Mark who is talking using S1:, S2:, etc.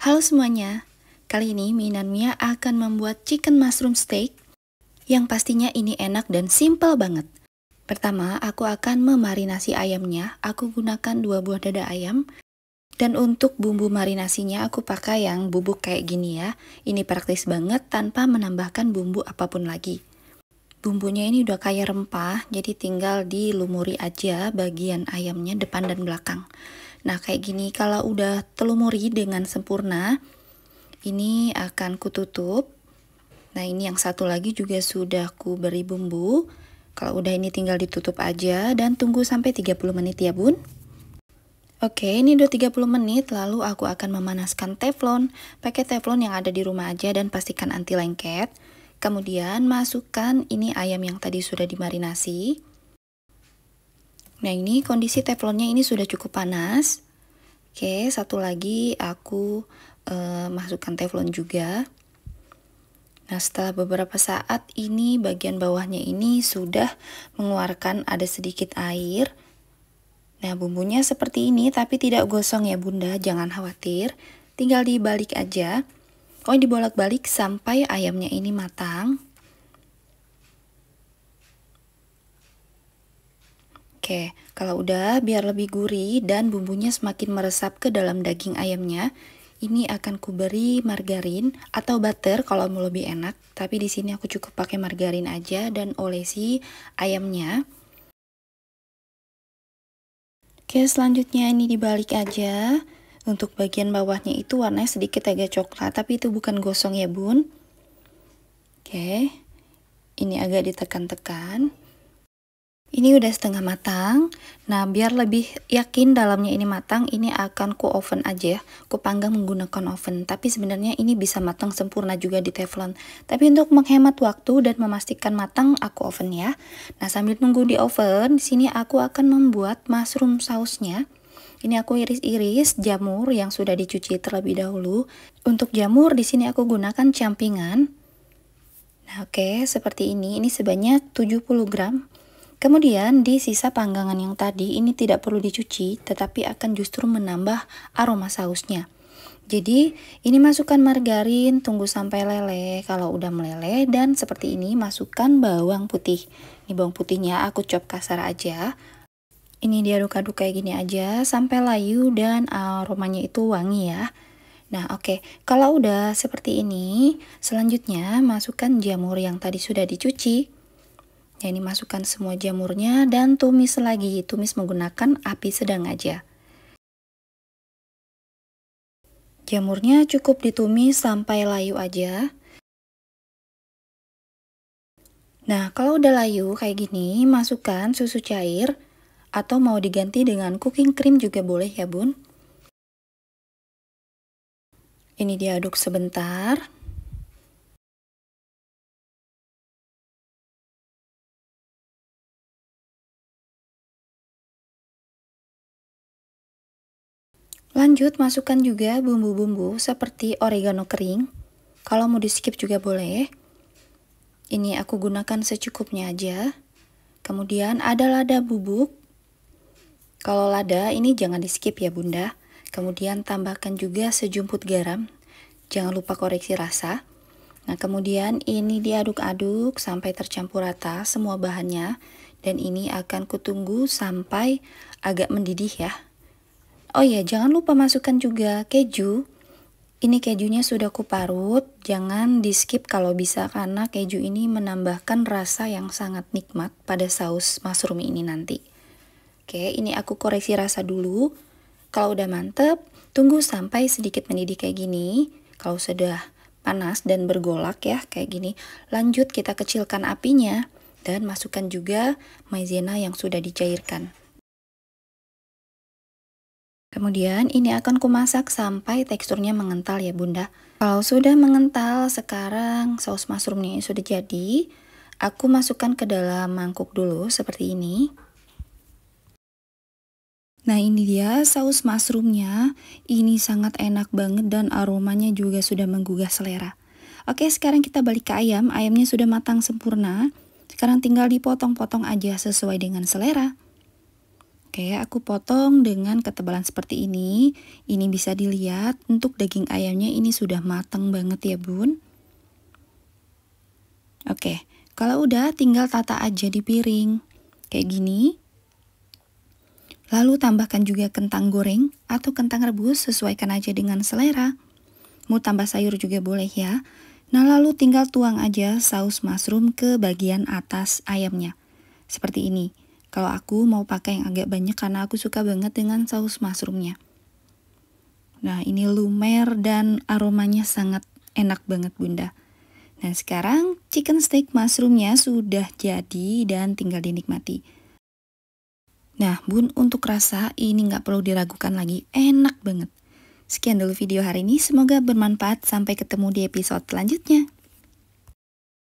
S1: Halo semuanya, kali ini Minan Mia akan membuat chicken mushroom steak yang pastinya ini enak dan simple banget. Pertama, aku akan memarinasi ayamnya. Aku gunakan dua buah dada ayam. Dan untuk bumbu marinasinya aku pakai yang bubuk kayak gini ya. Ini praktis banget tanpa menambahkan bumbu apapun lagi. Bumbunya ini udah kaya rempah, jadi tinggal dilumuri aja bagian ayamnya depan dan belakang. Nah, kayak gini kalau udah telumuri dengan sempurna, ini akan kututup. Nah, ini yang satu lagi juga sudah ku beri bumbu. Kalau udah ini tinggal ditutup aja dan tunggu sampai 30 menit ya, Bun. Oke, ini udah 30 menit, lalu aku akan memanaskan teflon. Pakai teflon yang ada di rumah aja dan pastikan anti lengket. Kemudian masukkan ini ayam yang tadi sudah dimarinasi. Nah ini kondisi teflonnya ini sudah cukup panas. Oke, satu lagi aku eh, masukkan teflon juga. Nah, setelah beberapa saat ini bagian bawahnya ini sudah mengeluarkan ada sedikit air. Nah, bumbunya seperti ini tapi tidak gosong ya bunda, jangan khawatir. Tinggal dibalik aja. Oh dibolak-balik sampai ayamnya ini matang. Oke, kalau udah biar lebih gurih dan bumbunya semakin meresap ke dalam daging ayamnya, ini akan kuberi margarin atau butter kalau mau lebih enak. Tapi di sini aku cukup pakai margarin aja dan olesi ayamnya. Oke, selanjutnya ini dibalik aja. Untuk bagian bawahnya itu warnanya sedikit agak coklat, tapi itu bukan gosong ya, Bun. Oke. Ini agak ditekan-tekan. Ini udah setengah matang. Nah, biar lebih yakin dalamnya ini matang, ini akan ku oven aja ya. Ku panggang menggunakan oven. Tapi sebenarnya ini bisa matang sempurna juga di teflon. Tapi untuk menghemat waktu dan memastikan matang, aku oven ya. Nah, sambil nunggu di oven, di sini aku akan membuat mushroom sausnya. Ini aku iris-iris jamur yang sudah dicuci terlebih dahulu. Untuk jamur di sini aku gunakan campingan. Nah, oke, seperti ini. Ini sebanyak 70 gram. Kemudian di sisa panggangan yang tadi ini tidak perlu dicuci tetapi akan justru menambah aroma sausnya. Jadi ini masukkan margarin, tunggu sampai leleh. Kalau udah meleleh dan seperti ini masukkan bawang putih. Ini bawang putihnya aku cop kasar aja. Ini diaduk-aduk kayak gini aja sampai layu dan aromanya itu wangi ya. Nah oke, okay. kalau udah seperti ini, selanjutnya masukkan jamur yang tadi sudah dicuci. Ya ini masukkan semua jamurnya dan tumis lagi, tumis menggunakan api sedang aja. Jamurnya cukup ditumis sampai layu aja. Nah, kalau udah layu kayak gini, masukkan susu cair atau mau diganti dengan cooking cream juga boleh ya, Bun. Ini diaduk sebentar. Lanjut, masukkan juga bumbu-bumbu seperti oregano kering. Kalau mau di skip juga boleh. Ini aku gunakan secukupnya aja. Kemudian ada lada bubuk. Kalau lada ini jangan di skip ya bunda. Kemudian tambahkan juga sejumput garam. Jangan lupa koreksi rasa. Nah kemudian ini diaduk-aduk sampai tercampur rata semua bahannya. Dan ini akan kutunggu sampai agak mendidih ya. Oh iya, jangan lupa masukkan juga keju. Ini kejunya sudah kuparut, jangan di skip kalau bisa karena keju ini menambahkan rasa yang sangat nikmat pada saus mushroom ini nanti. Oke, ini aku koreksi rasa dulu. Kalau udah mantep, tunggu sampai sedikit mendidih kayak gini. Kalau sudah panas dan bergolak ya kayak gini, lanjut kita kecilkan apinya dan masukkan juga maizena yang sudah dicairkan. Kemudian ini akan kumasak sampai teksturnya mengental ya bunda. Kalau sudah mengental, sekarang saus mushroomnya sudah jadi. Aku masukkan ke dalam mangkuk dulu seperti ini. Nah ini dia saus mushroomnya, ini sangat enak banget dan aromanya juga sudah menggugah selera. Oke sekarang kita balik ke ayam, ayamnya sudah matang sempurna. Sekarang tinggal dipotong-potong aja sesuai dengan selera. Oke, aku potong dengan ketebalan seperti ini. Ini bisa dilihat untuk daging ayamnya ini sudah matang banget ya bun. Oke, kalau udah tinggal tata aja di piring. Kayak gini. Lalu tambahkan juga kentang goreng atau kentang rebus, sesuaikan aja dengan selera. Mau tambah sayur juga boleh ya. Nah lalu tinggal tuang aja saus mushroom ke bagian atas ayamnya. Seperti ini. Kalau aku mau pakai yang agak banyak karena aku suka banget dengan saus mushroomnya. Nah ini lumer dan aromanya sangat enak banget bunda. Nah sekarang chicken steak mushroomnya sudah jadi dan tinggal dinikmati. Nah bun untuk rasa ini nggak perlu diragukan lagi, enak banget. Sekian dulu video hari ini, semoga bermanfaat. Sampai ketemu di episode selanjutnya.